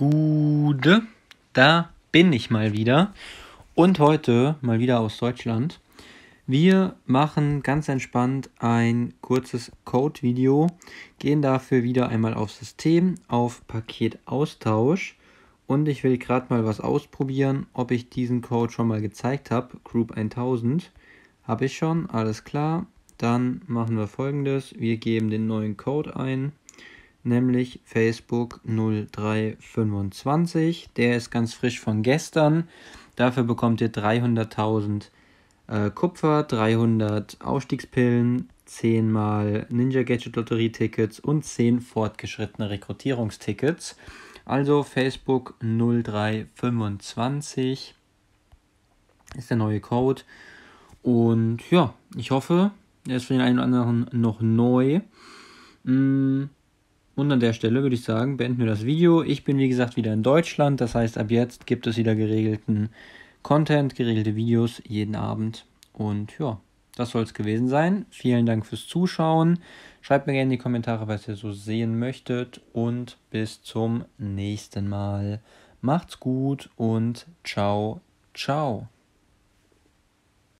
Gude, da bin ich mal wieder. Und heute mal wieder aus Deutschland. Wir machen ganz entspannt ein kurzes Code-Video, gehen dafür wieder einmal auf System, auf Paketaustausch. Und ich will gerade mal was ausprobieren, ob ich diesen Code schon mal gezeigt habe. Group 1000 habe ich schon, alles klar. Dann machen wir folgendes. Wir geben den neuen Code ein nämlich Facebook 0325. Der ist ganz frisch von gestern. Dafür bekommt ihr 300.000 äh, Kupfer, 300 Ausstiegspillen, 10 mal Ninja Gadget Lotterie Tickets und 10 fortgeschrittene Rekrutierungstickets. Also Facebook 0325 ist der neue Code. Und ja, ich hoffe, er ist für den einen oder anderen noch neu. Hm. Und an der Stelle würde ich sagen, beenden wir das Video. Ich bin wie gesagt wieder in Deutschland, das heißt ab jetzt gibt es wieder geregelten Content, geregelte Videos jeden Abend. Und ja, das soll es gewesen sein. Vielen Dank fürs Zuschauen. Schreibt mir gerne in die Kommentare, was ihr so sehen möchtet. Und bis zum nächsten Mal. Macht's gut und ciao, ciao.